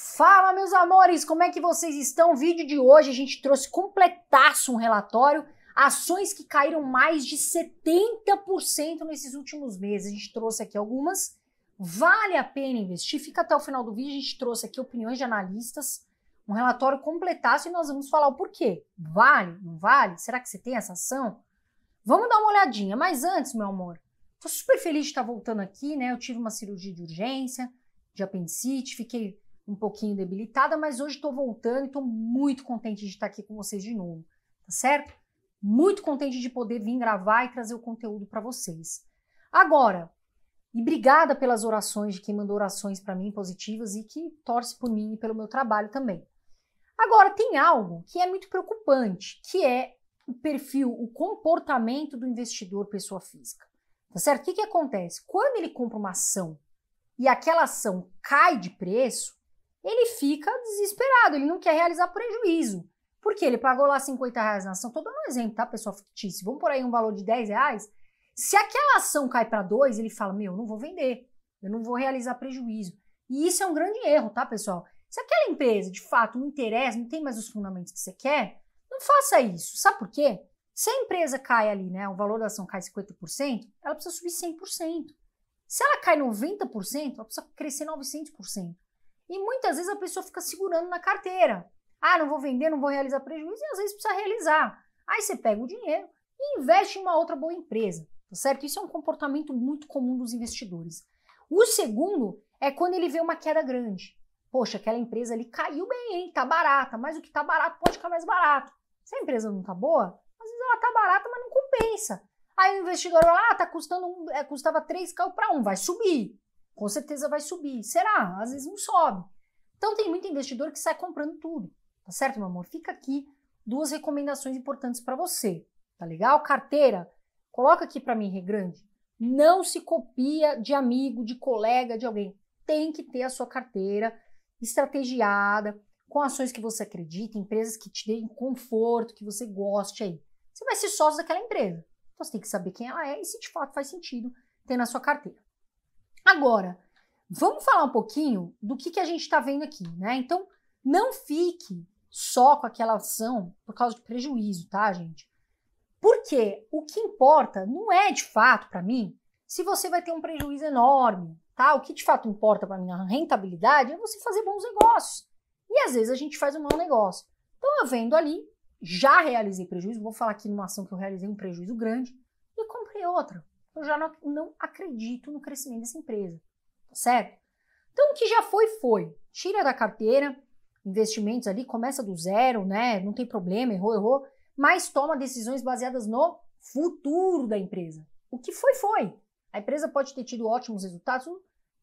Fala, meus amores, como é que vocês estão? O vídeo de hoje a gente trouxe completaço um relatório, ações que caíram mais de 70% nesses últimos meses. A gente trouxe aqui algumas. Vale a pena investir? Fica até o final do vídeo, a gente trouxe aqui opiniões de analistas, um relatório completaço e nós vamos falar o porquê. Vale? Não vale? Será que você tem essa ação? Vamos dar uma olhadinha, mas antes, meu amor, tô super feliz de estar voltando aqui, né? Eu tive uma cirurgia de urgência, de apendicite, fiquei um pouquinho debilitada, mas hoje estou voltando e estou muito contente de estar aqui com vocês de novo, tá certo? Muito contente de poder vir gravar e trazer o conteúdo para vocês. Agora, e obrigada pelas orações de quem mandou orações para mim positivas e que torce por mim e pelo meu trabalho também. Agora, tem algo que é muito preocupante, que é o perfil, o comportamento do investidor pessoa física. Tá certo? O que, que acontece? Quando ele compra uma ação e aquela ação cai de preço, ele fica desesperado, ele não quer realizar prejuízo. Porque ele pagou lá 50 reais na ação. Estou dando um exemplo, tá, pessoal fictício? Vamos por aí um valor de 10 reais. Se aquela ação cai para 2, ele fala: Meu, não vou vender, eu não vou realizar prejuízo. E isso é um grande erro, tá, pessoal? Se aquela empresa de fato não interessa, não tem mais os fundamentos que você quer, não faça isso. Sabe por quê? Se a empresa cai ali, né, o valor da ação cai 50%, ela precisa subir 100%. Se ela cai 90%, ela precisa crescer 900%. E muitas vezes a pessoa fica segurando na carteira. Ah, não vou vender, não vou realizar prejuízo, e às vezes precisa realizar. Aí você pega o dinheiro e investe em uma outra boa empresa, tá certo? Isso é um comportamento muito comum dos investidores. O segundo é quando ele vê uma queda grande. Poxa, aquela empresa ali caiu bem, hein? Tá barata, mas o que tá barato pode ficar mais barato. Se a empresa não tá boa, às vezes ela tá barata, mas não compensa. Aí o investidor olha, ah, tá custando um, é, custava 3, caiu para 1, um, vai subir com certeza vai subir. Será? Às vezes não sobe. Então tem muito investidor que sai comprando tudo, tá certo, meu amor? Fica aqui duas recomendações importantes para você, tá legal? Carteira, coloca aqui para mim, Regrande. Não se copia de amigo, de colega, de alguém. Tem que ter a sua carteira estrategiada, com ações que você acredita, empresas que te deem conforto, que você goste aí. Você vai ser sócio daquela empresa. Então você tem que saber quem ela é e se de fato faz sentido ter na sua carteira. Agora, vamos falar um pouquinho do que, que a gente está vendo aqui, né? Então, não fique só com aquela ação por causa de prejuízo, tá, gente? Porque o que importa não é de fato para mim se você vai ter um prejuízo enorme, tá? O que de fato importa para minha rentabilidade é você fazer bons negócios. E às vezes a gente faz um mau negócio. Então eu vendo ali, já realizei prejuízo, vou falar aqui numa ação que eu realizei um prejuízo grande e comprei outra eu já não, não acredito no crescimento dessa empresa, tá certo? Então, o que já foi, foi. Tira da carteira, investimentos ali, começa do zero, né? Não tem problema, errou, errou, mas toma decisões baseadas no futuro da empresa. O que foi, foi. A empresa pode ter tido ótimos resultados,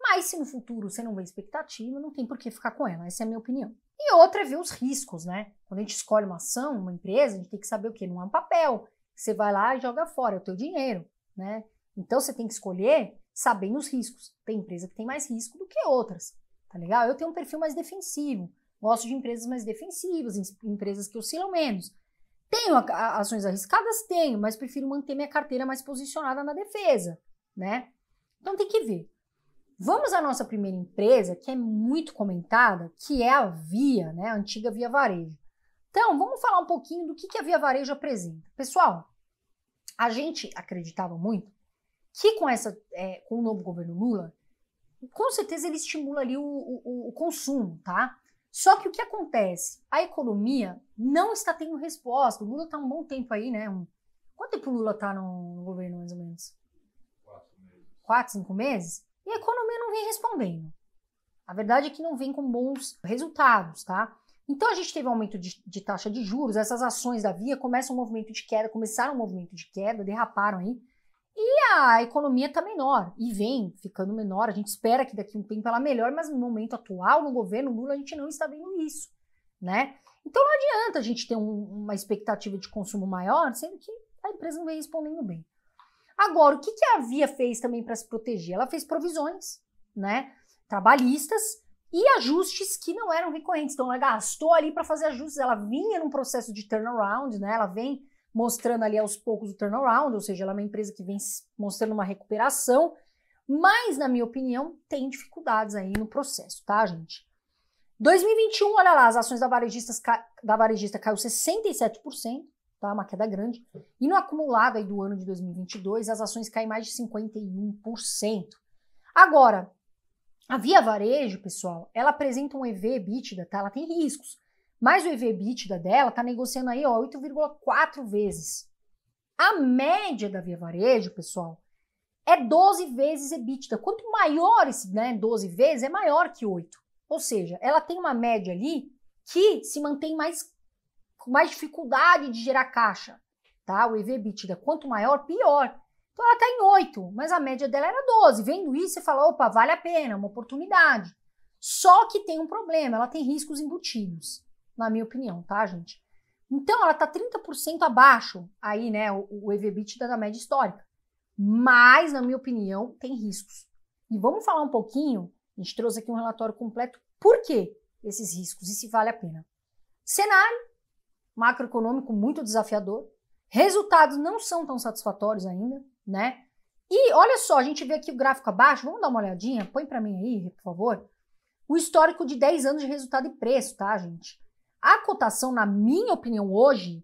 mas se no futuro você não vê expectativa, não tem por que ficar com ela. Essa é a minha opinião. E outra é ver os riscos, né? Quando a gente escolhe uma ação, uma empresa, a gente tem que saber o que? Não é um papel. Você vai lá e joga fora, é o teu dinheiro, né? Então você tem que escolher sabendo os riscos. Tem empresa que tem mais risco do que outras, tá legal? Eu tenho um perfil mais defensivo, gosto de empresas mais defensivas, empresas que oscilam menos. Tenho ações arriscadas? Tenho, mas prefiro manter minha carteira mais posicionada na defesa, né? Então tem que ver. Vamos à nossa primeira empresa, que é muito comentada, que é a Via, né? A antiga Via Varejo. Então, vamos falar um pouquinho do que, que a Via Varejo apresenta. Pessoal, a gente acreditava muito que com, essa, é, com o novo governo Lula, com certeza ele estimula ali o, o, o consumo, tá? Só que o que acontece? A economia não está tendo resposta. O Lula está um bom tempo aí, né? Um... Quanto tempo o Lula está no, no, governo, mais ou menos? Quatro cinco meses? E a economia não vem respondendo. A verdade é que não vem com bons resultados, tá? Então a gente teve um aumento de, de taxa de juros, essas ações da Via começam um movimento de queda, começaram um movimento de queda, derraparam aí e a economia está menor e vem ficando menor. A gente espera que daqui a um tempo ela melhore, mas no momento atual, no governo Lula, a gente não está vendo isso, né? Então não adianta a gente ter um, uma expectativa de consumo maior, sendo que a empresa não vem respondendo bem. Agora, o que, que a Via fez também para se proteger? Ela fez provisões, né? Trabalhistas e ajustes que não eram recorrentes. Então ela gastou ali para fazer ajustes. Ela vinha num processo de turnaround, né? Ela vem mostrando ali aos poucos o turnaround, ou seja, ela é uma empresa que vem mostrando uma recuperação, mas, na minha opinião, tem dificuldades aí no processo, tá, gente? 2021, olha lá, as ações da, varejistas, da varejista caiu 67%, tá? Uma queda grande. E no acumulado aí do ano de 2022, as ações caem mais de 51%. Agora, a Via Varejo, pessoal, ela apresenta um EV EBITDA, tá? Ela tem riscos. Mas o EV/EBITDA dela está negociando aí 8,4 vezes. A média da Via Varejo, pessoal, é 12 vezes EBITDA. Quanto maior esse, né, 12 vezes, é maior que 8. Ou seja, ela tem uma média ali que se mantém mais com mais dificuldade de gerar caixa, tá? O EV/EBITDA, quanto maior, pior. Então ela está em 8, mas a média dela era 12. Vendo isso, você fala, opa, vale a pena, é uma oportunidade. Só que tem um problema, ela tem riscos embutidos na minha opinião, tá, gente? Então, ela está 30% abaixo aí, né, o, o EVBITDA da média histórica. Mas, na minha opinião, tem riscos. E vamos falar um pouquinho, a gente trouxe aqui um relatório completo, por que esses riscos e se vale a pena. Cenário macroeconômico muito desafiador, resultados não são tão satisfatórios ainda, né? E olha só, a gente vê aqui o gráfico abaixo, vamos dar uma olhadinha, põe para mim aí, por favor, o histórico de 10 anos de resultado e preço, tá, gente? A cotação, na minha opinião, hoje,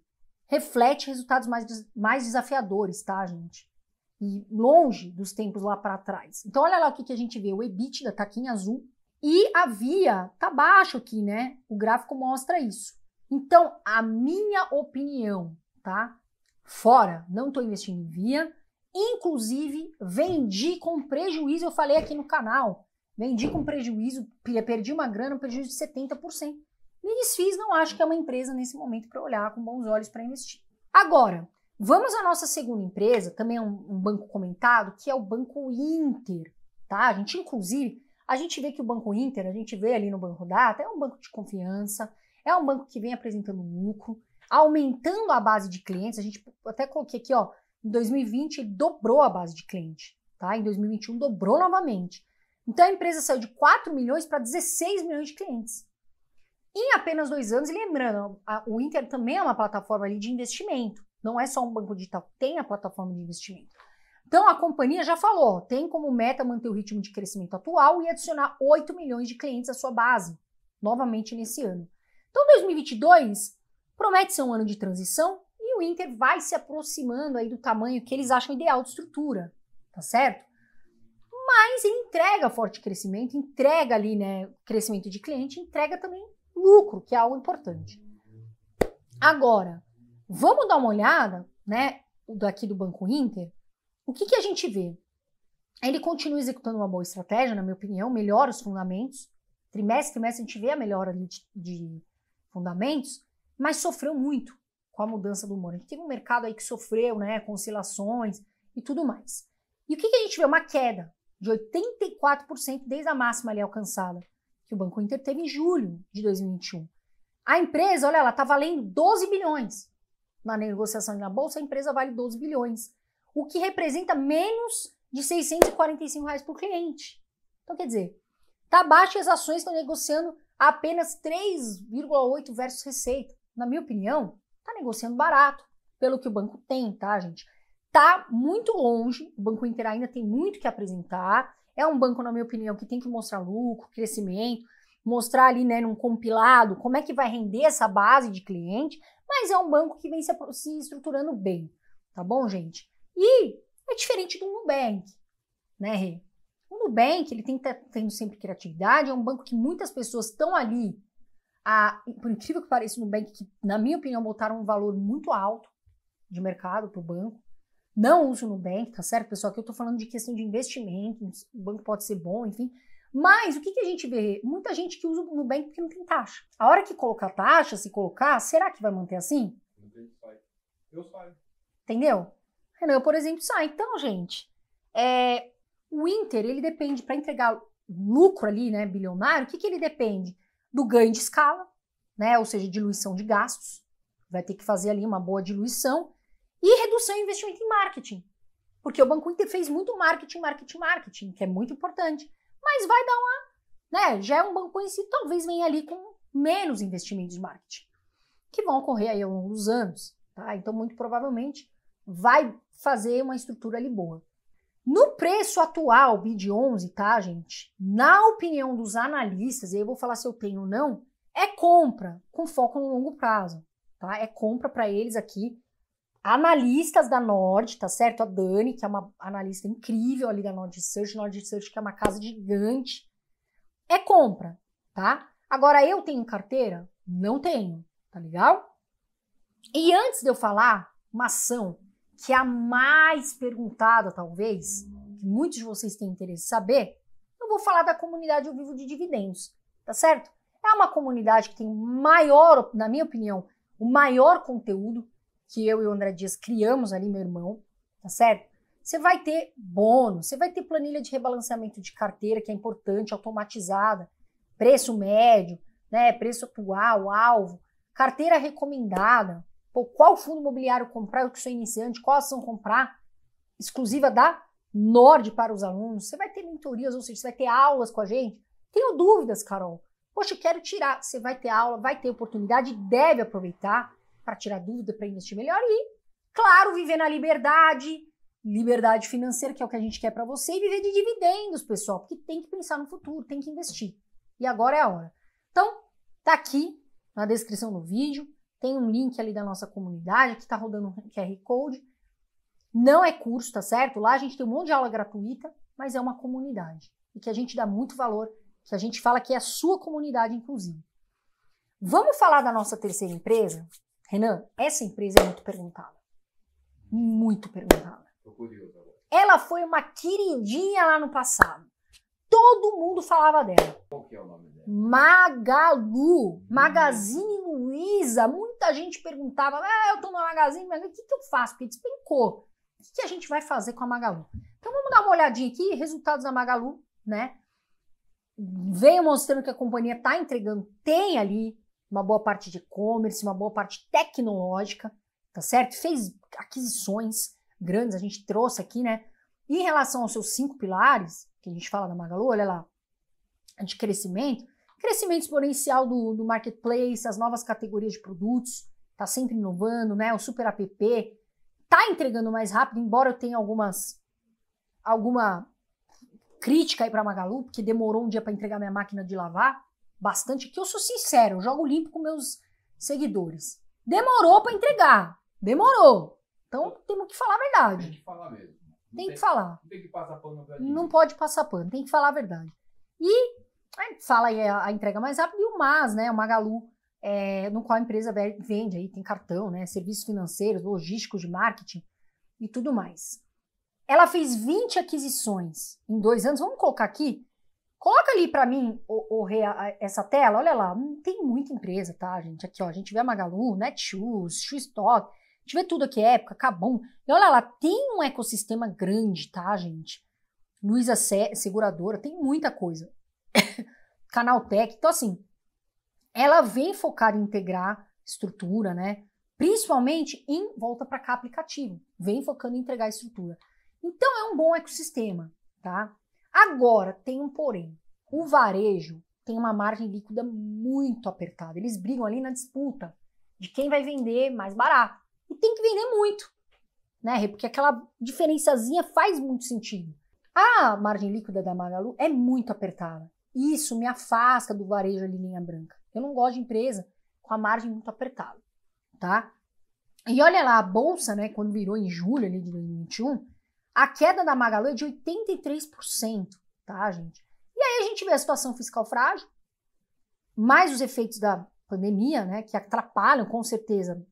reflete resultados mais, mais desafiadores, tá, gente? E longe dos tempos lá para trás. Então, olha lá o que, que a gente vê: o EBITDA tá aqui em azul e a via tá baixo aqui, né? O gráfico mostra isso. Então, a minha opinião, tá? Fora, não estou investindo em via. Inclusive, vendi com prejuízo. Eu falei aqui no canal: vendi com prejuízo, perdi uma grana, um prejuízo de 70%. Me desfiz, não acho que é uma empresa nesse momento para olhar com bons olhos para investir. Agora, vamos à nossa segunda empresa, também é um, um banco comentado, que é o Banco Inter. Tá? A gente, inclusive, a gente vê que o Banco Inter, a gente vê ali no Banco Data, é um banco de confiança, é um banco que vem apresentando lucro, aumentando a base de clientes. A gente até coloquei aqui, ó, em 2020 ele dobrou a base de cliente, tá? Em 2021 dobrou novamente. Então a empresa saiu de 4 milhões para 16 milhões de clientes. Em apenas dois anos, lembrando, a, o Inter também é uma plataforma de investimento, não é só um banco digital, tem a plataforma de investimento. Então a companhia já falou, tem como meta manter o ritmo de crescimento atual e adicionar 8 milhões de clientes à sua base, novamente nesse ano. Então 2022 promete ser um ano de transição e o Inter vai se aproximando aí do tamanho que eles acham ideal de estrutura, tá certo? Mas ele entrega forte crescimento, entrega ali, né, crescimento de cliente, entrega também lucro, que é algo importante. Agora, vamos dar uma olhada, né, daqui do Banco Inter, o que, que a gente vê? Ele continua executando uma boa estratégia, na minha opinião, melhora os fundamentos. Trimestre, trimestre, a gente vê a melhora de, de fundamentos, mas sofreu muito com a mudança do humor. A gente teve um mercado aí que sofreu, né, com oscilações e tudo mais. E o que, que a gente vê? Uma queda de 84% desde a máxima ali alcançada que o Banco Inter teve em julho de 2021. A empresa, olha, ela está valendo 12 bilhões. Na negociação na bolsa, a empresa vale 12 bilhões, o que representa menos de 645 reais por cliente. Então, quer dizer, tá baixo e as ações estão negociando apenas 3,8 versus receita. Na minha opinião, está negociando barato, pelo que o banco tem, tá, gente? está muito longe, o Banco Inter ainda tem muito que apresentar. É um banco, na minha opinião, que tem que mostrar lucro, crescimento, mostrar ali, né, num compilado, como é que vai render essa base de cliente, mas é um banco que vem se, se estruturando bem, tá bom, gente? E é diferente do Nubank, né, Rê? O Nubank, ele tem que estar tendo sempre criatividade, é um banco que muitas pessoas estão ali, a, por incrível que pareça, o Nubank, que, na minha opinião, botaram um valor muito alto de mercado para o banco, não uso o Nubank, tá certo, pessoal? Que eu tô falando de questão de investimento, o banco pode ser bom, enfim. Mas o que, que a gente vê? Muita gente que usa o Nubank porque não tem taxa. A hora que colocar taxa, se colocar, será que vai manter assim? Eu saio. Entendeu? Renan, por exemplo, sai. Então, gente, é, o Inter, ele depende, para entregar lucro ali, né, bilionário, o que, que ele depende? Do ganho de escala, né, ou seja, diluição de gastos. Vai ter que fazer ali uma boa diluição e redução em investimento em marketing. Porque o Banco Inter fez muito marketing, marketing, marketing, que é muito importante. Mas vai dar uma. Né, já é um banco conhecido, talvez venha ali com menos investimentos de marketing, que vão ocorrer aí ao longo dos anos. Tá? Então, muito provavelmente, vai fazer uma estrutura ali boa. No preço atual, BID 11, tá, gente? Na opinião dos analistas, e eu vou falar se eu tenho ou não, é compra com foco no longo prazo, tá? É compra para eles aqui analistas da Nord, tá certo? A Dani, que é uma analista incrível ali da Nord Research, Nord Search que é uma casa gigante, é compra, tá? Agora eu tenho carteira? Não tenho, tá legal? E antes de eu falar, uma ação que é a mais perguntada, talvez, que muitos de vocês têm interesse em saber, eu vou falar da comunidade ao vivo de dividendos, tá certo? É uma comunidade que tem maior, na minha opinião, o maior conteúdo, que eu e o André Dias criamos ali, meu irmão, tá certo? Você vai ter bônus, você vai ter planilha de rebalanceamento de carteira, que é importante, automatizada, preço médio, né, preço atual, alvo, carteira recomendada, pô, qual fundo imobiliário comprar, eu que sou iniciante, qual ação comprar, exclusiva da Nord para os alunos, você vai ter mentorias, ou seja, você vai ter aulas com a gente. Tenho dúvidas, Carol. Poxa, quero tirar. Você vai ter aula, vai ter oportunidade, deve aproveitar para tirar dúvida, para investir melhor e, claro, viver na liberdade, liberdade financeira, que é o que a gente quer para você, e viver de dividendos, pessoal, porque tem que pensar no futuro, tem que investir. E agora é a hora. Então, tá aqui na descrição do vídeo, tem um link ali da nossa comunidade que está rodando um QR Code. Não é curso, tá certo? Lá a gente tem um monte de aula gratuita, mas é uma comunidade e que a gente dá muito valor, que a gente fala que é a sua comunidade, inclusive. Vamos falar da nossa terceira empresa? Renan, essa empresa é muito perguntada. Muito perguntada. Tô curioso agora. Ela foi uma queridinha lá no passado. Todo mundo falava dela. Qual que é o nome dela? Magalu. Hum. Magazine Luiza. Muita gente perguntava, ah, eu tô na Magazine, mas o que, que eu faço? Porque despencou. O que, que a gente vai fazer com a Magalu? Então vamos dar uma olhadinha aqui, resultados da Magalu, né? Veio mostrando que a companhia está entregando, tem ali uma boa parte de e-commerce, uma boa parte tecnológica, tá certo? Fez aquisições grandes, a gente trouxe aqui, né? em relação aos seus cinco pilares, que a gente fala da Magalu, olha lá, de crescimento, crescimento exponencial do, do marketplace, as novas categorias de produtos, tá sempre inovando, né? O super app tá entregando mais rápido, embora eu tenha algumas alguma crítica aí pra Magalu, porque demorou um dia para entregar minha máquina de lavar, bastante aqui. Eu sou sincero, eu jogo limpo com meus seguidores. Demorou para entregar, demorou. Então, então temos que falar a verdade. Tem que falar mesmo. Tem, tem, que falar. Não tem que passar pano Não pode passar pano, tem que falar a verdade. E gente fala aí a, a entrega mais rápida e o MAS, né? O Magalu, é, no qual a empresa vende aí, tem cartão, né? Serviços financeiros, logísticos de marketing e tudo mais. Ela fez 20 aquisições em dois anos. Vamos colocar aqui Coloca ali para mim o, o, essa tela, olha lá, hum, tem muita empresa, tá, gente? Aqui, ó, a gente vê a Magalu, Netshoes, Shoestock, a gente vê tudo aqui, Época, Cabum. E olha lá, tem um ecossistema grande, tá, gente? Luiza Seguradora, tem muita coisa. Canaltech, então assim, ela vem focar em integrar estrutura, né? Principalmente em volta para cá aplicativo, vem focando em entregar estrutura. Então é um bom ecossistema, tá? Agora, tem um porém. O varejo tem uma margem líquida muito apertada. Eles brigam ali na disputa de quem vai vender mais barato. E tem que vender muito, né, Porque aquela diferenciazinha faz muito sentido. A margem líquida da Magalu é muito apertada. Isso me afasta do varejo ali linha branca. Eu não gosto de empresa com a margem muito apertada, tá? E olha lá, a bolsa, né, quando virou em julho ali de 2021, a queda da Magalu é de 83%, tá, gente? E aí a gente vê a situação fiscal frágil, mais os efeitos da pandemia, né, que atrapalham com certeza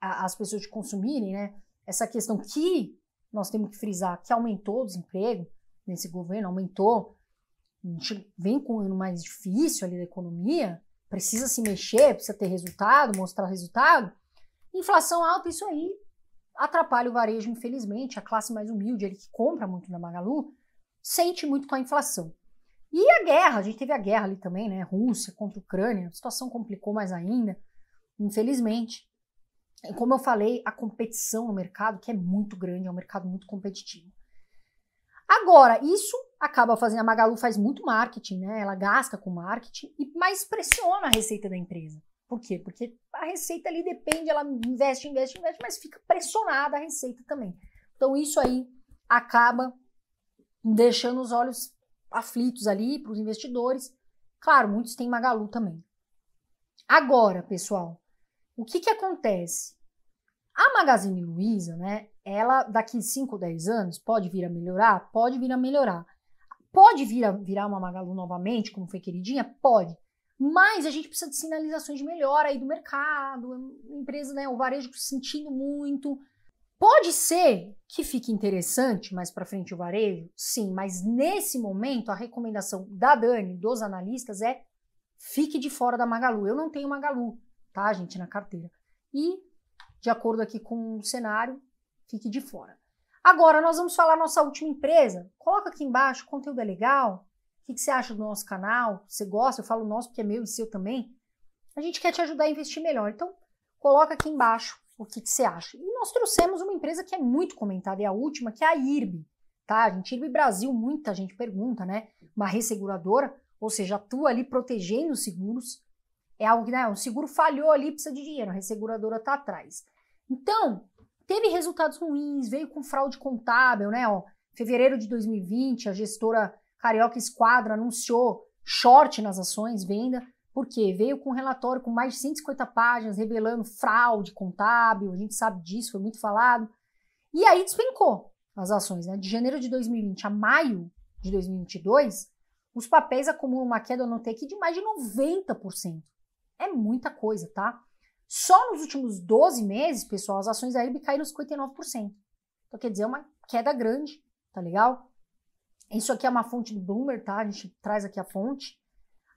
a, as pessoas de consumirem, né? Essa questão que nós temos que frisar que aumentou o desemprego nesse governo, aumentou, a gente vem com um ano mais difícil ali da economia, precisa se mexer, precisa ter resultado, mostrar resultado. Inflação alta, isso aí atrapalha o varejo, infelizmente, a classe mais humilde, ele que compra muito na Magalu, sente muito com a inflação. E a guerra, a gente teve a guerra ali também, né? Rússia contra a Ucrânia, a situação complicou mais ainda, infelizmente. E como eu falei, a competição no mercado, que é muito grande, é um mercado muito competitivo. Agora, isso acaba fazendo, a Magalu faz muito marketing, né? Ela gasta com marketing, e mais pressiona a receita da empresa. Por quê? Porque a receita ali depende, ela investe, investe, investe, mas fica pressionada a receita também. Então isso aí acaba deixando os olhos aflitos ali para os investidores. Claro, muitos têm Magalu também. Agora, pessoal, o que, que acontece? A Magazine Luiza, né? Ela daqui 5, 10 anos pode vir a melhorar? Pode vir a melhorar. Pode vir a virar uma Magalu novamente, como foi queridinha? Pode. Mas a gente precisa de sinalizações de melhora aí do mercado, empresa, né, o varejo sentindo muito. Pode ser que fique interessante mais para frente o varejo, sim, mas nesse momento a recomendação da Dani, dos analistas, é fique de fora da Magalu. Eu não tenho Magalu, tá, gente, na carteira. E, de acordo aqui com o cenário, fique de fora. Agora, nós vamos falar nossa última empresa. Coloca aqui embaixo, conteúdo é legal, o que, que você acha do nosso canal? Você gosta? Eu falo nosso porque é meu e seu também. A gente quer te ajudar a investir melhor. Então, coloca aqui embaixo o que, que você acha. E nós trouxemos uma empresa que é muito comentada, é a última, que é a IRB. Tá, a gente, IRB Brasil, muita gente pergunta, né? Uma resseguradora, ou seja, atua ali protegendo os seguros. É algo que, né, um seguro falhou ali, precisa de dinheiro, a resseguradora está atrás. Então, teve resultados ruins, veio com fraude contábil, né? Ó, fevereiro de 2020, a gestora Carioca Esquadra anunciou short nas ações, venda, porque veio com um relatório com mais de 150 páginas revelando fraude contábil, a gente sabe disso, foi muito falado. E aí despencou as ações, né? De janeiro de 2020 a maio de 2022, os papéis acumulam uma queda, no notei de mais de 90%. É muita coisa, tá? Só nos últimos 12 meses, pessoal, as ações da IB caíram 59%. Então, quer dizer, é uma queda grande, tá legal? Isso aqui é uma fonte do Bloomer, tá? A gente traz aqui a fonte.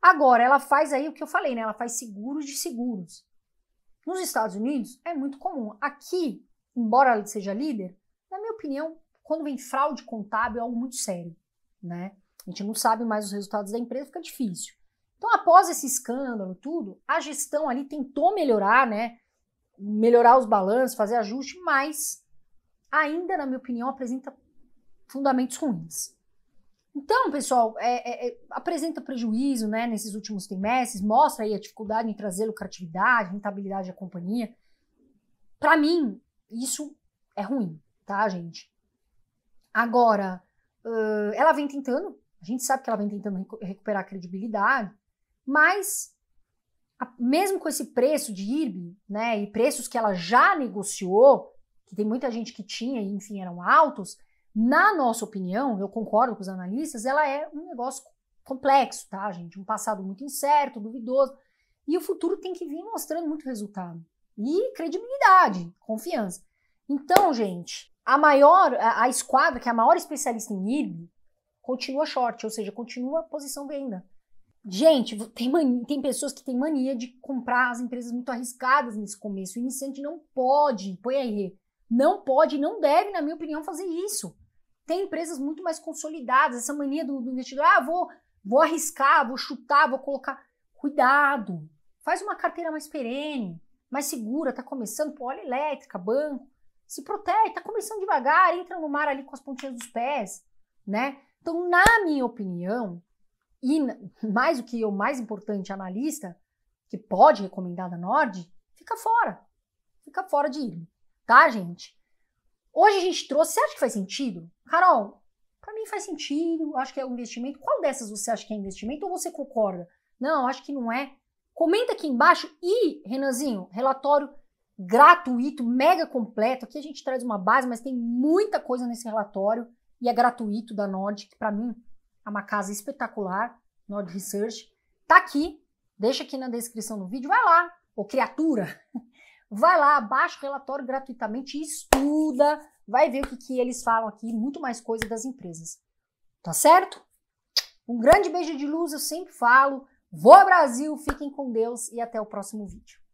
Agora, ela faz aí o que eu falei, né? Ela faz seguros de seguros. Nos Estados Unidos é muito comum. Aqui, embora ela seja líder, na minha opinião, quando vem fraude contábil é algo muito sério, né? A gente não sabe mais os resultados da empresa, fica difícil. Então, após esse escândalo, tudo, a gestão ali tentou melhorar, né? Melhorar os balanços, fazer ajuste, mas ainda, na minha opinião, apresenta fundamentos ruins. Então, pessoal, é, é, é, apresenta prejuízo né, nesses últimos trimestres, mostra aí a dificuldade em trazer lucratividade, rentabilidade à companhia. Para mim, isso é ruim, tá, gente? Agora, uh, ela vem tentando, a gente sabe que ela vem tentando recuperar a credibilidade, mas a, mesmo com esse preço de IRB, né, e preços que ela já negociou, que tem muita gente que tinha, e, enfim, eram altos, na nossa opinião, eu concordo com os analistas, ela é um negócio complexo, tá, gente? Um passado muito incerto, duvidoso. E o futuro tem que vir mostrando muito resultado. E credibilidade, confiança. Então, gente, a maior, a, a esquadra, que é a maior especialista em IRB, continua short, ou seja, continua posição venda. Gente, tem, mania, tem pessoas que têm mania de comprar as empresas muito arriscadas nesse começo. O iniciante não pode, põe aí, não pode, não deve, na minha opinião, fazer isso. Tem empresas muito mais consolidadas, essa mania do, do investidor, ah, vou, vou arriscar, vou chutar, vou colocar. Cuidado, faz uma carteira mais perene, mais segura, tá começando, pô, olha elétrica, banco, se protege, tá começando devagar, entra no mar ali com as pontinhas dos pés, né? Então, na minha opinião, e mais do que o mais importante analista, que pode recomendar da Nord, fica fora. Fica fora de ir, tá, gente? Hoje a gente trouxe, você acha que faz sentido? Carol, para mim faz sentido, acho que é um investimento. Qual dessas você acha que é investimento ou você concorda? Não, acho que não é. Comenta aqui embaixo e, Renanzinho, relatório gratuito, mega completo. Aqui a gente traz uma base, mas tem muita coisa nesse relatório e é gratuito da Nord, que para mim é uma casa espetacular, Nord Research. Tá aqui, deixa aqui na descrição do vídeo, vai lá, ô criatura. Vai lá, baixa o relatório gratuitamente e estuda. Vai ver o que, que eles falam aqui, muito mais coisa das empresas. Tá certo? Um grande beijo de luz, eu sempre falo. Vou ao Brasil, fiquem com Deus e até o próximo vídeo.